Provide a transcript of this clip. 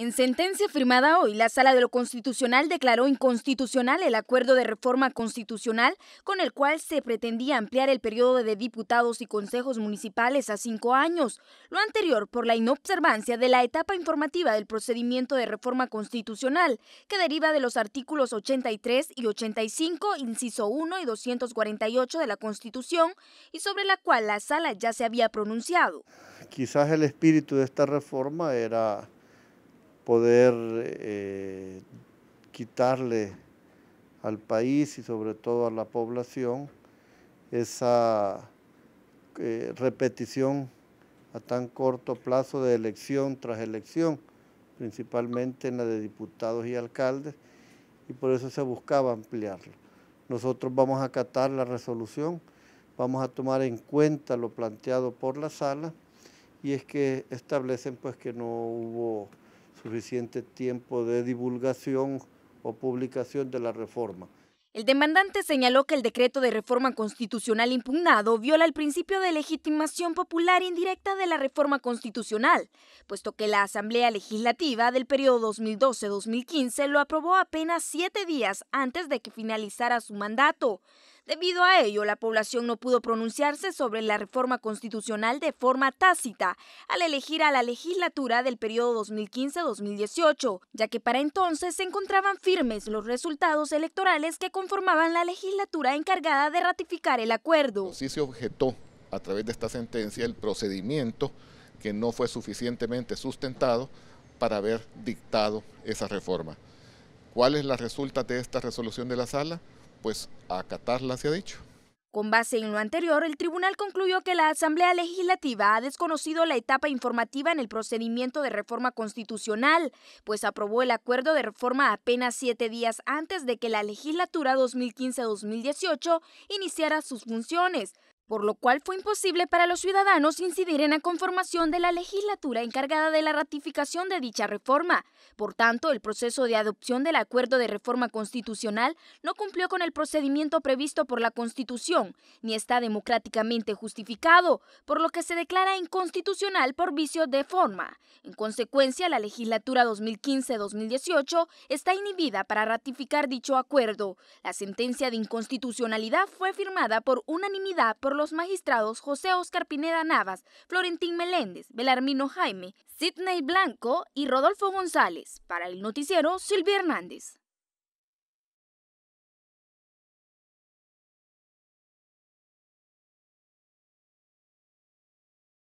En sentencia firmada hoy, la Sala de lo Constitucional declaró inconstitucional el acuerdo de reforma constitucional con el cual se pretendía ampliar el periodo de diputados y consejos municipales a cinco años, lo anterior por la inobservancia de la etapa informativa del procedimiento de reforma constitucional, que deriva de los artículos 83 y 85, inciso 1 y 248 de la Constitución, y sobre la cual la Sala ya se había pronunciado. Quizás el espíritu de esta reforma era poder eh, quitarle al país y sobre todo a la población esa eh, repetición a tan corto plazo de elección tras elección, principalmente en la de diputados y alcaldes, y por eso se buscaba ampliarlo. Nosotros vamos a acatar la resolución, vamos a tomar en cuenta lo planteado por la sala, y es que establecen pues que no hubo suficiente tiempo de divulgación o publicación de la reforma. El demandante señaló que el decreto de reforma constitucional impugnado viola el principio de legitimación popular indirecta de la reforma constitucional, puesto que la Asamblea Legislativa del periodo 2012-2015 lo aprobó apenas siete días antes de que finalizara su mandato. Debido a ello, la población no pudo pronunciarse sobre la reforma constitucional de forma tácita al elegir a la legislatura del periodo 2015-2018, ya que para entonces se encontraban firmes los resultados electorales que conformaban la legislatura encargada de ratificar el acuerdo. Sí se objetó a través de esta sentencia el procedimiento que no fue suficientemente sustentado para haber dictado esa reforma. ¿Cuál es la resulta de esta resolución de la sala? pues a se ha dicho. Con base en lo anterior, el tribunal concluyó que la Asamblea Legislativa ha desconocido la etapa informativa en el procedimiento de reforma constitucional, pues aprobó el acuerdo de reforma apenas siete días antes de que la legislatura 2015-2018 iniciara sus funciones, por lo cual fue imposible para los ciudadanos incidir en la conformación de la legislatura encargada de la ratificación de dicha reforma. Por tanto, el proceso de adopción del acuerdo de reforma constitucional no cumplió con el procedimiento previsto por la Constitución, ni está democráticamente justificado, por lo que se declara inconstitucional por vicio de forma. En consecuencia, la legislatura 2015-2018 está inhibida para ratificar dicho acuerdo. La sentencia de inconstitucionalidad fue firmada por unanimidad por los magistrados José Oscar Pineda Navas, Florentín Meléndez, Belarmino Jaime, Sidney Blanco y Rodolfo González. Para el noticiero, Silvia Hernández.